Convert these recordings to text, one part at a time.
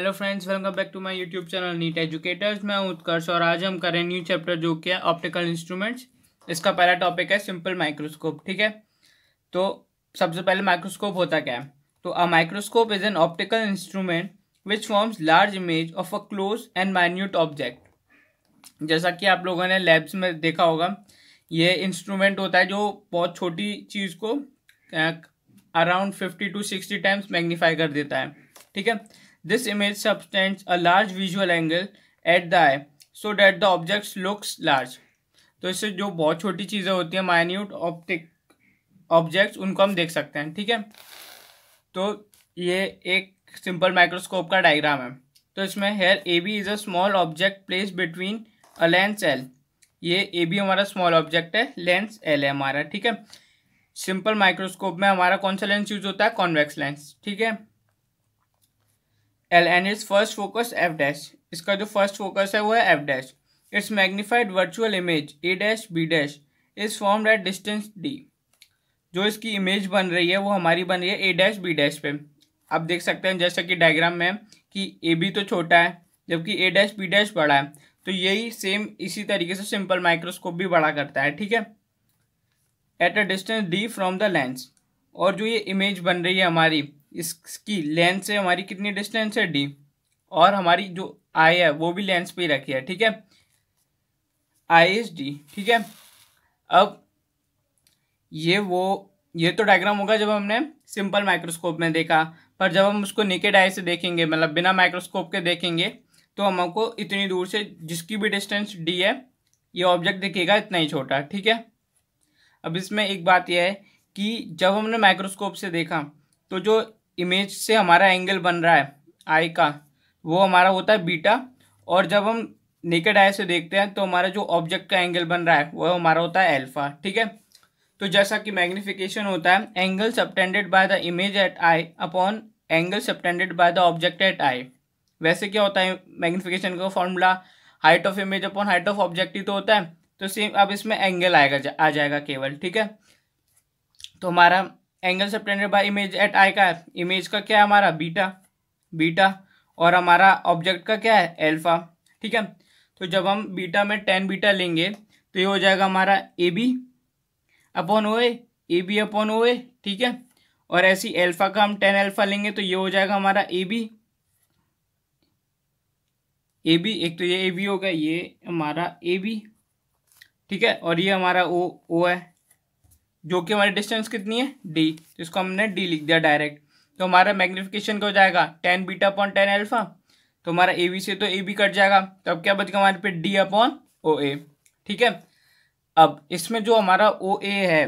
Hello friends welcome back to my YouTube channel NEET educators मैं उत्कर्ष और आज हम करें न्यू चैप्टर जो कि है ऑप्टिकल इंस्ट्रूमेंट्स इसका पहला टॉपिक है सिंपल माइक्रोस्कोप ठीक है तो सबसे पहले माइक्रोस्कोप होता क्या है तो a microscope is an optical instrument which forms large image of a close and minute object जैसा कि आप लोगों ने लैब्स में देखा होगा ये इंस्ट्रूमेंट होता है जो बहुत छोटी चीज़ को around fifty to sixty times magnify कर देता है ठीक है This image subtends a large visual angle at the eye so that the objects looks large. तो इससे जो बहुत छोटी चीज़ें होती हैं माइन्यूट ऑप्टिक ऑब्जेक्ट्स उनको हम देख सकते हैं ठीक है तो ये एक सिंपल माइक्रोस्कोप का डायग्राम है तो इसमें here A B is a small object place between a lens L ये ए बी हमारा स्मॉल ऑब्जेक्ट है लेंस एल है हमारा ठीक है सिंपल माइक्रोस्कोप में हमारा कौन सा लेंस यूज होता है कॉन्वेक्स लेंस ठीक है L and is first focus F dash इसका जो फर्स्ट फोकस है वो है F dash it's magnified virtual image A dash B dash is form at distance D जो इसकी इमेज बन रही है वो हमारी बन रही है ए डैश बी डैश पे आप देख सकते हैं जैसा कि डायग्राम में कि ए बी तो छोटा है जबकि ए डैश बी डैश बड़ा है तो यही सेम इसी तरीके से सिंपल माइक्रोस्कोप भी बड़ा करता है ठीक है at a distance D from the lens और जो ये इमेज बन रही है हमारी इसकी लेंथ से हमारी कितनी डिस्टेंस है डी और हमारी जो आई है वो भी लेंस पे ही रखी है ठीक है आई एस डी ठीक है अब ये वो ये तो डायग्राम होगा जब हमने सिंपल माइक्रोस्कोप में देखा पर जब हम उसको निकेड आई से देखेंगे मतलब बिना माइक्रोस्कोप के देखेंगे तो हमको इतनी दूर से जिसकी भी डिस्टेंस डी है ये ऑब्जेक्ट दिखेगा इतना ही छोटा ठीक है अब इसमें एक बात यह है कि जब हमने माइक्रोस्कोप से देखा तो जो इमेज से हमारा एंगल बन रहा है आई का वो हमारा होता है बीटा और जब हम नेकेड आई से देखते हैं तो हमारा जो ऑब्जेक्ट का एंगल बन रहा है वो हमारा होता है एल्फ़ा ठीक है तो जैसा कि मैग्नीफिकेशन होता है angle subtended by the image at eye upon angle subtended by the object at eye वैसे क्या होता है मैग्नीफिकेशन का formula height of image upon height of object ही तो होता है तो सेम अब इसमें एंगल आएगा आ जाएगा केवल ठीक है तो हमारा angle subtended by image at eye का है इमेज का क्या है हमारा बीटा बीटा और हमारा ऑब्जेक्ट का क्या है एल्फा ठीक है तो जब हम बीटा में टेन बीटा लेंगे तो ये हो जाएगा हमारा A B upon O A B upon O A ठीक है और ऐसी एल्फा का हम टेन एल्फा लेंगे तो ये हो जाएगा हमारा ए बी ए बी एक तो ये ए बी होगा ये हमारा ए बी ठीक है और ये हमारा ओ ओ है जो कि हमारी डिस्टेंस कितनी है डी तो इसको हमने डी लिख दिया डायरेक्ट तो हमारा मैग्निफिकेशन क्या हो जाएगा tan beta upon tan alpha तो हमारा ए बी से तो ए बी कट जाएगा तो अब क्या बचेगा हमारे पे डी अपॉन ओ ए ठीक है अब इसमें जो हमारा ओ ए है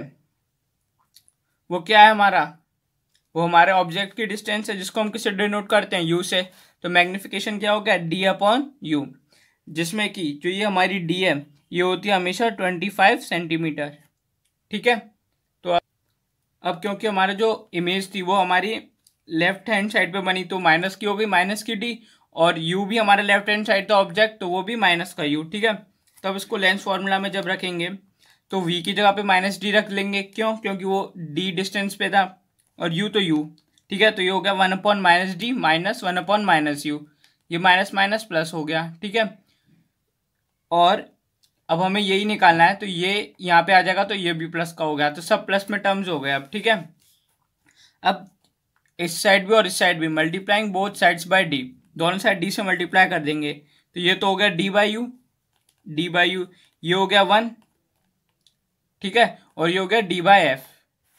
वो क्या है हमारा वो हमारे ऑब्जेक्ट की डिस्टेंस है जिसको हम किसे डिनोट करते हैं यू से तो मैग्निफिकेशन क्या हो गया डी अपॉन यू जिसमें कि जो ये हमारी डी है ये होती है हमेशा ट्वेंटी फाइव सेंटीमीटर ठीक है अब क्योंकि हमारा जो इमेज थी वो हमारी लेफ्ट हैंड साइड पे बनी तो माइनस की हो गई माइनस की डी और यू भी हमारा लेफ्ट हैंड साइड था ऑब्जेक्ट तो वो भी माइनस का यू ठीक है तब तो इसको लेंस फॉर्मूला में जब रखेंगे तो वी की जगह पे माइनस डी रख लेंगे क्यों क्योंकि वो डी डिस्टेंस पे था और यू तो यू ठीक है तो ये हो गया one upon minus D minus one upon minus U ये माइनस माइनस प्लस हो गया ठीक है और अब हमें यही निकालना है तो ये यहाँ पे आ जाएगा तो ये भी प्लस का हो गया तो सब प्लस में टर्म्स हो गए अब ठीक है अब इस साइड भी और इस साइड भी multiplying both sides by D दोनों साइड डी से मल्टीप्लाई कर देंगे तो ये तो हो गया D by U D by U ये हो गया वन ठीक है और ये हो गया डी बाई एफ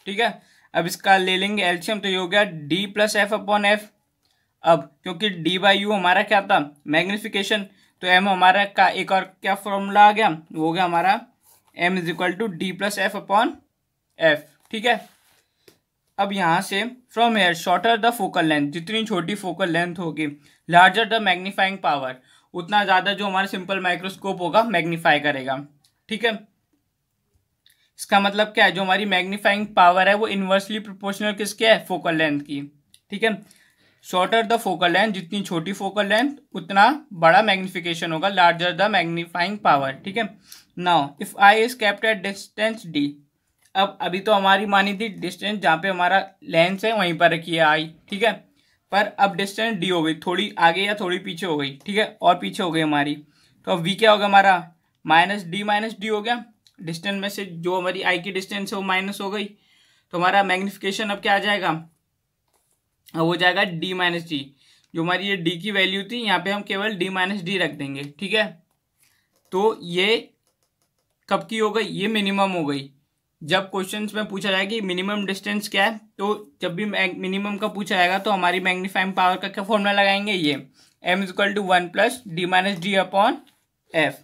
ठीक है अब इसका ले लेंगे एल्शियम तो ये हो गया D plus F upon F अब क्योंकि डी बाई यू हमारा क्या था मैग्निफिकेशन तो एम हमारा का एक और क्या फॉर्मूला आ गया वो गया हमारा M is equal to D plus F upon F ठीक है अब यहाँ से from here shorter the focal length जितनी छोटी फोकल लेंथ होगी लार्जर द मैग्नीफाइंग पावर उतना ज़्यादा जो हमारा सिंपल माइक्रोस्कोप होगा मैग्नीफाई करेगा ठीक है इसका मतलब क्या है जो हमारी मैग्नीफाइंग पावर है वो इन्वर्सली प्रोपोर्शनल किसके है फोकल लेंथ की ठीक है शॉर्टर द फोकल लेंथ जितनी छोटी फोकल लेंथ उतना बड़ा मैग्निफिकेशन होगा लार्जर द मैग्नीफाइंग पावर ठीक है now if I is kept at distance D अब अभी तो हमारी मानी थी डिस्टेंस जहाँ पे हमारा लेंस है वहीं पर रखी है आई ठीक है पर अब डिस्टेंस डी हो गई थोड़ी आगे या थोड़ी पीछे हो गई ठीक है और पीछे हो गई हमारी तो अब वी क्या होगा हमारा माइनस डी माइनस डी हो गया डिस्टेंस में से जो हमारी आई की डिस्टेंस है वो माइनस हो गई तो हमारा मैग्निफिकेशन अब क्या आ जाएगा हो जाएगा डी माइनस डी जो हमारी ये डी की वैल्यू थी यहाँ पे हम केवल डी माइनस डी रख देंगे ठीक है तो ये कब की हो गई ये मिनिमम हो गई जब क्वेश्चन में पूछा जाएगा कि मिनिमम डिस्टेंस क्या है तो जब भी मिनिमम का पूछा जाएगा तो हमारी मैग्नीफाइंग पावर का क्या फॉर्मूला लगाएंगे ये M equal to one plus D minus D upon F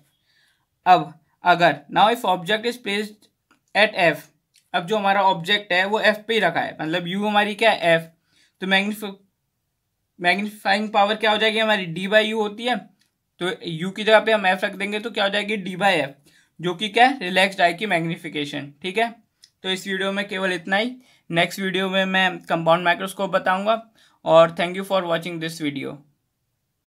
अब अगर now if object is placed at F अब जो हमारा ऑब्जेक्ट है वो एफ पे ही रखा है मतलब यू हमारी क्या है एफ तो मैग्नीफ मैग्नीफाइंग पावर क्या हो जाएगी हमारी डी बाई यू होती है तो यू की जगह पे हम एफ रख देंगे तो क्या हो जाएगी डी बाई एफ जो कि क्या है रिलैक्सड आई की मैग्नीफिकेशन ठीक है तो इस वीडियो में केवल इतना ही नेक्स्ट वीडियो में मैं कंपाउंड माइक्रोस्कोप बताऊंगा और thank you for watching this video